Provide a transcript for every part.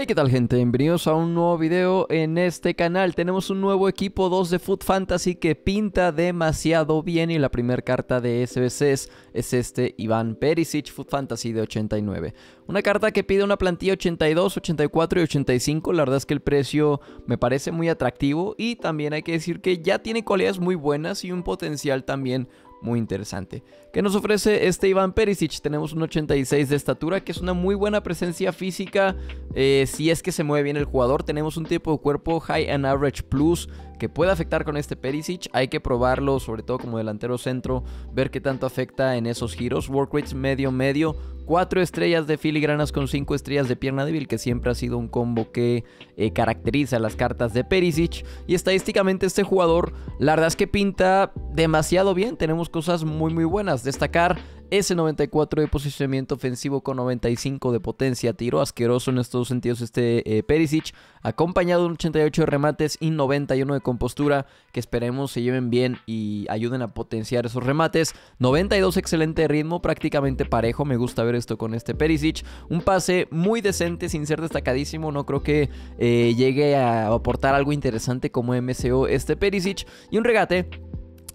Hey qué tal gente, bienvenidos a un nuevo video en este canal Tenemos un nuevo equipo 2 de Food Fantasy que pinta demasiado bien Y la primera carta de SBC es este Iván Perisic Food Fantasy de 89 Una carta que pide una plantilla 82, 84 y 85 La verdad es que el precio me parece muy atractivo Y también hay que decir que ya tiene cualidades muy buenas y un potencial también muy interesante. ¿Qué nos ofrece este Iván Perisic? Tenemos un 86 de estatura, que es una muy buena presencia física eh, si es que se mueve bien el jugador. Tenemos un tipo de cuerpo High and Average Plus que puede afectar con este Perisic. Hay que probarlo, sobre todo como delantero centro, ver qué tanto afecta en esos giros. Work rates medio-medio, Cuatro estrellas de filigranas con cinco estrellas de pierna débil, que siempre ha sido un combo que eh, caracteriza las cartas de Perisic. Y estadísticamente este jugador, la verdad es que pinta demasiado bien, tenemos cosas muy muy buenas. Destacar S94 de posicionamiento ofensivo con 95 de potencia, tiro asqueroso en estos sentidos este eh, Perisic, acompañado de un 88 de remates y 91 de compostura, que esperemos se lleven bien y ayuden a potenciar esos remates. 92 excelente ritmo, prácticamente parejo, me gusta ver esto con este Perisic. Un pase muy decente, sin ser destacadísimo, no creo que eh, llegue a aportar algo interesante como MCO este Perisic. Y un regate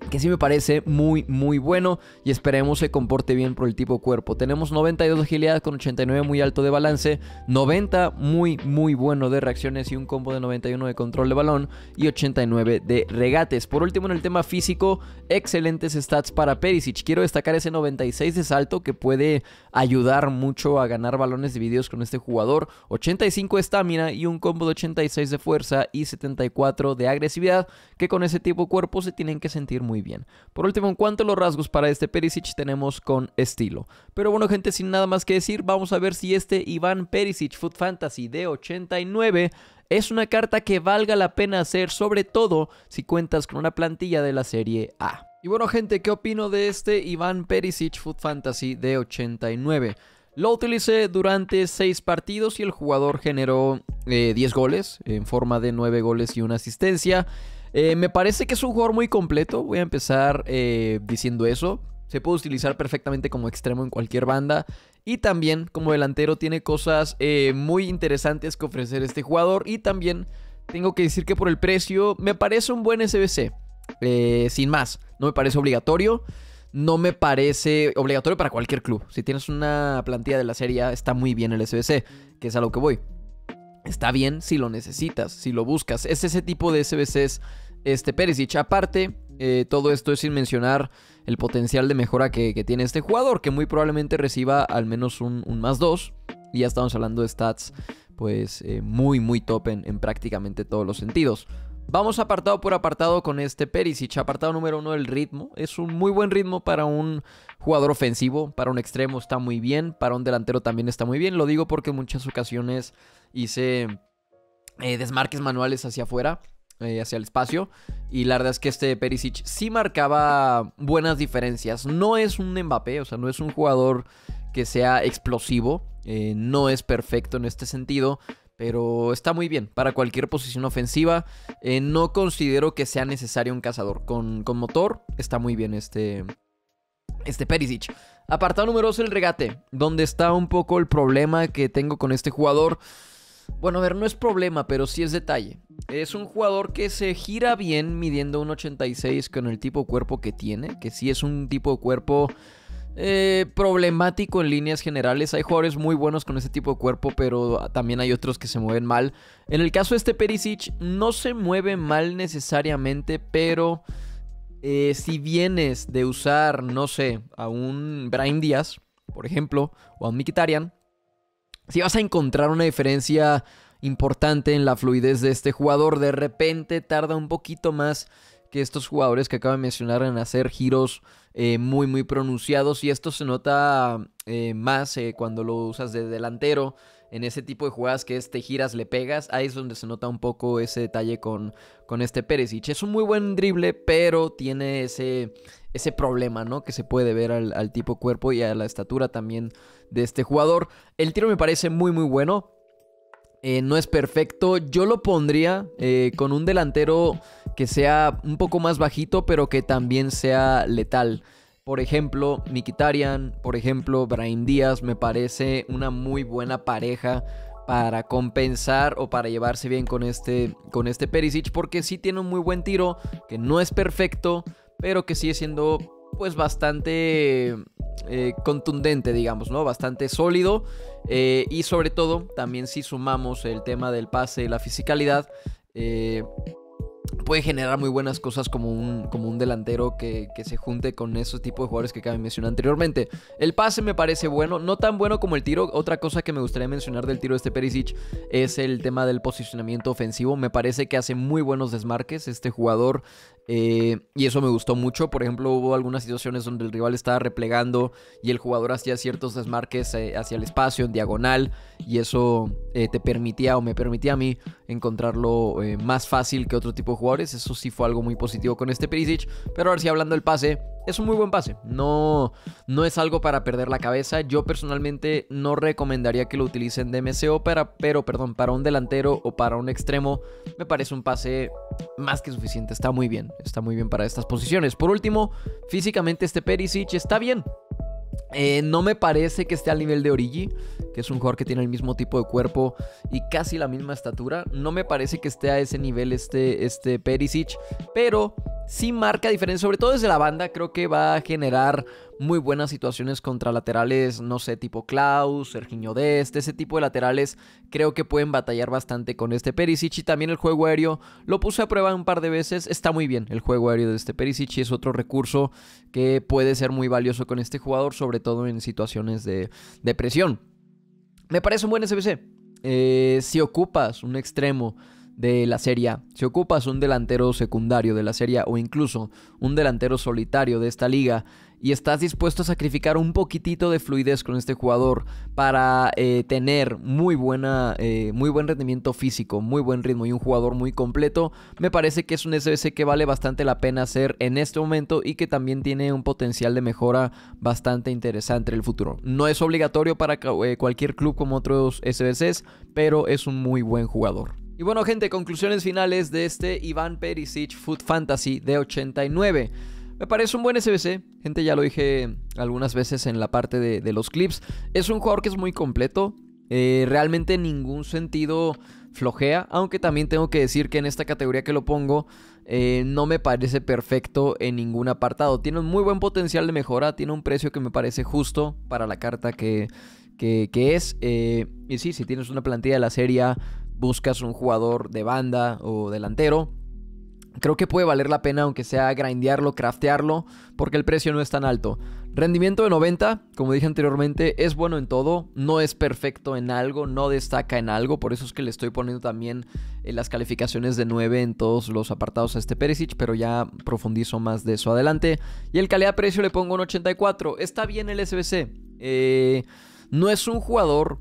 que sí me parece muy, muy bueno y esperemos se comporte bien por el tipo cuerpo. Tenemos 92 de agilidad con 89 muy alto de balance, 90 muy, muy bueno de reacciones y un combo de 91 de control de balón y 89 de regates. Por último, en el tema físico, excelentes stats para Perisic. Quiero destacar ese 96 de salto que puede ayudar mucho a ganar balones divididos con este jugador, 85 de estamina y un combo de 86 de fuerza y 74 de agresividad que con ese tipo cuerpo se tienen que sentir muy muy bien. Por último, en cuanto a los rasgos para este Perisic, tenemos con estilo. Pero bueno, gente, sin nada más que decir, vamos a ver si este Iván Perisic Food Fantasy de 89 es una carta que valga la pena hacer, sobre todo si cuentas con una plantilla de la serie A. Y bueno, gente, ¿qué opino de este Iván Perisic Food Fantasy de 89? Lo utilicé durante 6 partidos y el jugador generó 10 eh, goles en forma de 9 goles y una asistencia. Eh, me parece que es un jugador muy completo. Voy a empezar eh, diciendo eso. Se puede utilizar perfectamente como extremo en cualquier banda. Y también como delantero tiene cosas eh, muy interesantes que ofrecer este jugador. Y también tengo que decir que por el precio me parece un buen SBC. sin más, no me parece obligatorio no me parece obligatorio para cualquier club. Si tienes una plantilla de la serie está muy bien el SBC, que es a lo que voy. Está bien si lo necesitas, si lo buscas. Es ese tipo de SBCs, este Perisic. Aparte, eh, todo esto es sin mencionar el potencial de mejora que, tiene este jugador, que muy probablemente reciba al menos un, más 2. Y ya estamos hablando de stats, pues eh, muy, muy top en prácticamente todos los sentidos. Vamos apartado por apartado con este Perisic. Apartado número uno, el ritmo. Es un muy buen ritmo para un jugador ofensivo. Para un extremo está muy bien. Para un delantero también está muy bien. Lo digo porque en muchas ocasiones hice eh, desmarques manuales hacia afuera. Eh, hacia el espacio. Y la verdad es que este Perisic sí marcaba buenas diferencias. No es un Mbappé, o sea, no es un jugador que sea explosivo. Eh, no es perfecto en este sentido pero está muy bien para cualquier posición ofensiva. Eh, no considero que sea necesario un cazador. Con, motor está muy bien este, este Perisic. Apartado número 2, el regate, donde está un poco el problema que tengo con este jugador. Bueno, a ver, no es problema, pero sí es detalle. Es un jugador que se gira bien midiendo un 86 con el tipo de cuerpo que tiene, que sí es un tipo de cuerpo eh, problemático en líneas generales. Hay jugadores muy buenos con ese tipo de cuerpo, pero también hay otros que se mueven mal. En el caso de este Perisic, no se mueve mal necesariamente, pero eh, si vienes de usar, no sé, a un Brian Díaz, por ejemplo, o a un Mikitarian, si vas a encontrar una diferencia importante en la fluidez de este jugador, de repente tarda un poquito más que estos jugadores que acabo de mencionar en hacer giros eh, muy, muy pronunciados. Y esto se nota eh, más eh, cuando lo usas de delantero. En ese tipo de jugadas que es giras, le pegas. Ahí es donde se nota un poco ese detalle con, con este Perisic. Es un muy buen drible, pero tiene ese, ese problema, ¿no? Que se puede ver al tipo cuerpo y a la estatura también de este jugador. El tiro me parece muy, muy bueno. no es perfecto. Yo lo pondría con un delantero que sea un poco más bajito, pero que también sea letal. Por ejemplo, Mikitarian, por ejemplo, Brian Díaz me parece una muy buena pareja para compensar o para llevarse bien con este, con este Perisic, porque sí tiene un muy buen tiro, que no es perfecto, pero que sigue siendo pues bastante eh, contundente, digamos, ¿no? Bastante sólido. Eh, y sobre todo, también si sumamos el tema del pase y la fisicalidad, eh, puede generar muy buenas cosas como un, como un delantero que, se junte con esos tipos de jugadores que acabé de mencionar anteriormente. El pase me parece bueno, no tan bueno como el tiro. Otra cosa que me gustaría mencionar del tiro de este Perisic es el tema del posicionamiento ofensivo. Me parece que hace muy buenos desmarques este jugador eh, y eso me gustó mucho. Por ejemplo, hubo algunas situaciones donde el rival estaba replegando y el jugador hacía ciertos desmarques eh, hacia el espacio en diagonal y eso eh, te permitía o me permitía a mí encontrarlo más fácil que otro tipo de eso sí fue algo muy positivo con este Perisic. Pero ahora sí, hablando del pase, es un muy buen pase. No, no es algo para perder la cabeza. Yo personalmente no recomendaría que lo utilicen de MCO, para, pero perdón, para un delantero o para un extremo. Me parece un pase más que suficiente. Está muy bien. Está muy bien para estas posiciones. Por último, físicamente este Perisic está bien. Eh, no me parece que esté al nivel de Origi que es un jugador que tiene el mismo tipo de cuerpo y casi la misma estatura. No me parece que esté a ese nivel este, este Perisic, pero sí marca diferencia, sobre todo desde la banda, creo que va a generar muy buenas situaciones contra laterales, no sé, tipo Klaus, Serginho Dest, ese tipo de laterales creo que pueden batallar bastante con este Perisic y también el juego aéreo, lo puse a prueba un par de veces, está muy bien el juego aéreo de este Perisic y es otro recurso que puede ser muy valioso con este jugador, sobre todo en situaciones de, de presión. Me parece un buen SBC. Eh, si ocupas un extremo de la Serie Si ocupas un delantero secundario de la Serie o incluso un delantero solitario de esta liga y estás dispuesto a sacrificar un poquitito de fluidez con este jugador para eh, tener muy, buena, eh, muy buen rendimiento físico, muy buen ritmo y un jugador muy completo, me parece que es un SBC que vale bastante la pena hacer en este momento y que también tiene un potencial de mejora bastante interesante en el futuro. No es obligatorio para eh, cualquier club como otros SBCs, pero es un muy buen jugador. Y bueno, gente, conclusiones finales de este Iván Perisic Food Fantasy de 89. Me parece un buen SBC, gente, ya lo dije algunas veces en la parte de, los clips. Es un jugador que es muy completo, eh, realmente en ningún sentido flojea, aunque también tengo que decir que en esta categoría que lo pongo eh, no me parece perfecto en ningún apartado. Tiene un muy buen potencial de mejora, tiene un precio que me parece justo para la carta que, es. Eh, y sí, si tienes una plantilla de la serie buscas un jugador de banda o delantero, creo que puede valer la pena aunque sea grindearlo, craftearlo, porque el precio no es tan alto. Rendimiento de 90, como dije anteriormente, es bueno en todo, no es perfecto en algo, no destaca en algo, por eso es que le estoy poniendo también en eh, las calificaciones de 9 en todos los apartados a este Perisic, pero ya profundizo más de eso adelante. Y el calidad-precio le pongo un 84, está bien el SBC, eh, no es un jugador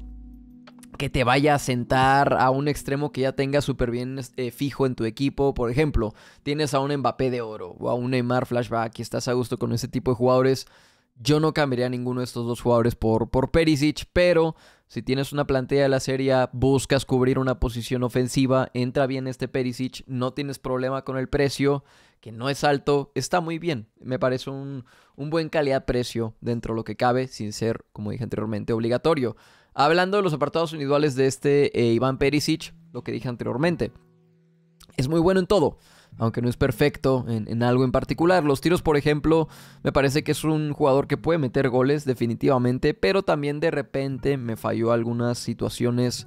que te vaya a sentar a un extremo que ya tenga súper bien este, fijo en tu equipo. Por ejemplo, tienes a un Mbappé de oro o a un Neymar flashback y estás a gusto con ese tipo de jugadores. Yo no cambiaría a ninguno de estos dos jugadores por, por Perisic, pero si tienes una plantilla de la serie, buscas cubrir una posición ofensiva, entra bien este Perisic, no tienes problema con el precio, que no es alto, está muy bien. Me parece un, un buen calidad-precio dentro de lo que cabe, sin ser, como dije anteriormente, obligatorio. Hablando de los apartados individuales de este eh, Iván Perisic, lo que dije anteriormente, es muy bueno en todo, aunque no es perfecto en, algo en particular. Los tiros, por ejemplo, me parece que es un jugador que puede meter goles definitivamente, pero también de repente me falló algunas situaciones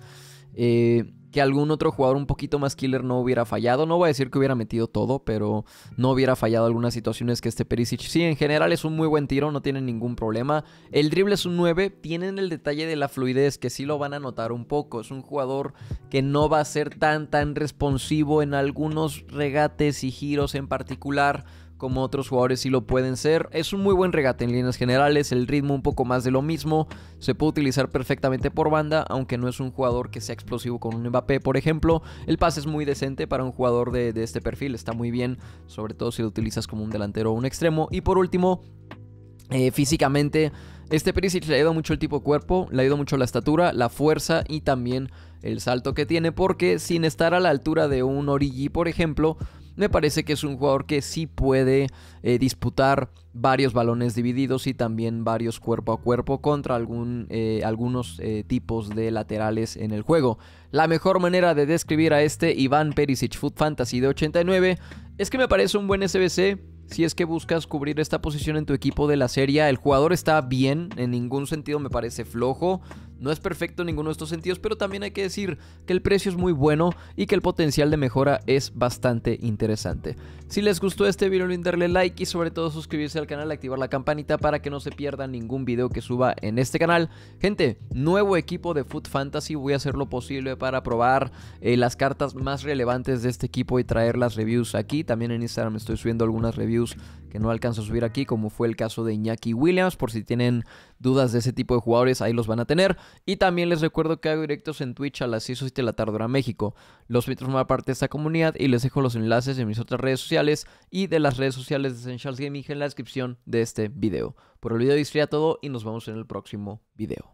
eh, que algún otro jugador un poquito más killer no hubiera fallado. No voy a decir que hubiera metido todo, pero no hubiera fallado algunas situaciones que este Perisic. Sí, en general es un muy buen tiro, no tiene ningún problema. El drible es un 9, tienen el detalle de la fluidez, que sí lo van a notar un poco. Es un jugador que no va a ser tan, tan responsivo en algunos regates y giros en particular como otros jugadores sí lo pueden ser. Es un muy buen regate en líneas generales, el ritmo un poco más de lo mismo, se puede utilizar perfectamente por banda, aunque no es un jugador que sea explosivo con un Mbappé, por ejemplo. El pase es muy decente para un jugador de, este perfil, está muy bien, sobre todo si lo utilizas como un delantero o un extremo. Y por último, eh, físicamente, este Perisic le ha ido mucho el tipo cuerpo, le ha ido mucho la estatura, la fuerza y también el salto que tiene, porque sin estar a la altura de un Origi, por ejemplo, me parece que es un jugador que sí puede eh, disputar varios balones divididos y también varios cuerpo a cuerpo contra algún, eh, algunos eh, tipos de laterales en el juego. La mejor manera de describir a este Iván Perisic Foot Fantasy de 89 es que me parece un buen SBC, si es que buscas cubrir esta posición en tu equipo de la serie, el jugador está bien, en ningún sentido me parece flojo. No es perfecto en ninguno de estos sentidos, pero también hay que decir que el precio es muy bueno y que el potencial de mejora es bastante interesante. Si les gustó este video, olviden darle like y sobre todo suscribirse al canal, y activar la campanita para que no se pierda ningún video que suba en este canal. Gente, nuevo equipo de Food Fantasy, voy a hacer lo posible para probar eh, las cartas más relevantes de este equipo y traer las reviews aquí. También en Instagram estoy subiendo algunas reviews que no alcanzó a subir aquí, como fue el caso de Iñaki Williams. Por si tienen dudas de ese tipo de jugadores, ahí los van a tener. Y también les recuerdo que hago directos en Twitch a las 6 o 7 de la tarde hora México. Los invito en formar parte de esta comunidad y les dejo los enlaces de mis otras redes sociales y de las redes sociales de Essentials Gaming en la descripción de este video. Por el video de todo y nos vemos en el próximo video.